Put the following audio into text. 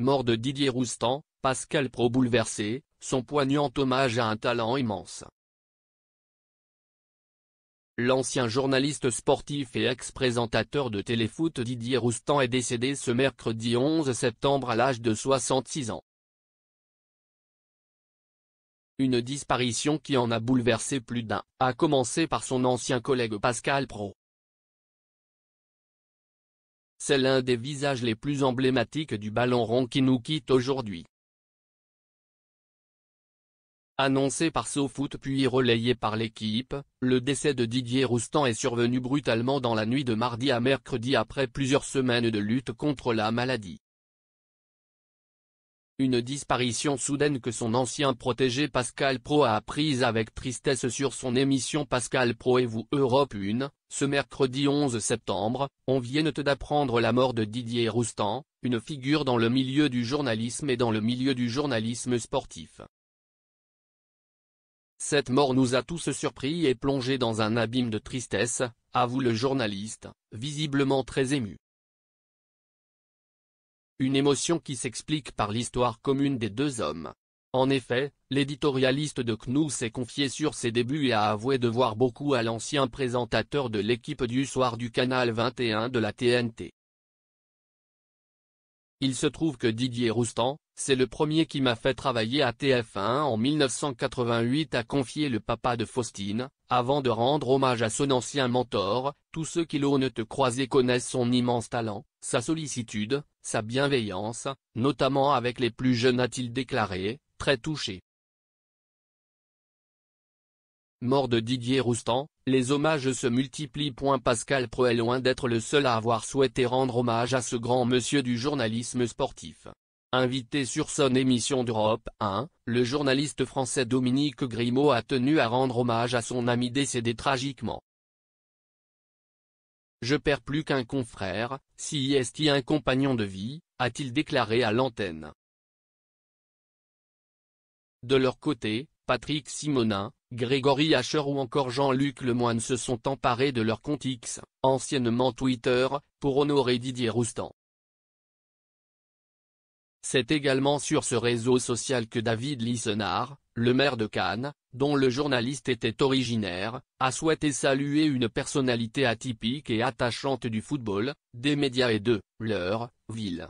Mort de Didier Roustan, Pascal Pro bouleversé, son poignant hommage à un talent immense. L'ancien journaliste sportif et ex-présentateur de téléfoot Didier Roustan est décédé ce mercredi 11 septembre à l'âge de 66 ans. Une disparition qui en a bouleversé plus d'un, a commencé par son ancien collègue Pascal Pro. C'est l'un des visages les plus emblématiques du ballon rond qui nous quitte aujourd'hui. Annoncé par SoFoot puis relayé par l'équipe, le décès de Didier Roustan est survenu brutalement dans la nuit de mardi à mercredi après plusieurs semaines de lutte contre la maladie. Une disparition soudaine que son ancien protégé Pascal Pro a apprise avec tristesse sur son émission Pascal Pro et vous Europe 1, ce mercredi 11 septembre, on vient d'apprendre la mort de Didier Roustan, une figure dans le milieu du journalisme et dans le milieu du journalisme sportif. Cette mort nous a tous surpris et plongé dans un abîme de tristesse, avoue le journaliste, visiblement très ému. Une émotion qui s'explique par l'histoire commune des deux hommes. En effet, l'éditorialiste de CNU s'est confié sur ses débuts et a avoué devoir beaucoup à l'ancien présentateur de l'équipe du soir du canal 21 de la TNT. Il se trouve que Didier Roustan, c'est le premier qui m'a fait travailler à TF1 en 1988 à confier le papa de Faustine, avant de rendre hommage à son ancien mentor, tous ceux qui l'ont te croisé connaissent son immense talent, sa sollicitude, sa bienveillance, notamment avec les plus jeunes a-t-il déclaré, très touché. Mort de Didier Roustan, les hommages se multiplient. Pascal Preux est loin d'être le seul à avoir souhaité rendre hommage à ce grand monsieur du journalisme sportif. Invité sur son émission d'Europe 1, le journaliste français Dominique Grimaud a tenu à rendre hommage à son ami décédé tragiquement. Je perds plus qu'un confrère, si est -il un compagnon de vie, a-t-il déclaré à l'antenne. De leur côté, Patrick Simonin, Grégory Asher ou encore Jean-Luc Lemoine se sont emparés de leur compte X, anciennement Twitter, pour honorer Didier Roustan. C'est également sur ce réseau social que David Lissenard, le maire de Cannes, dont le journaliste était originaire, a souhaité saluer une personnalité atypique et attachante du football, des médias et de leur ville.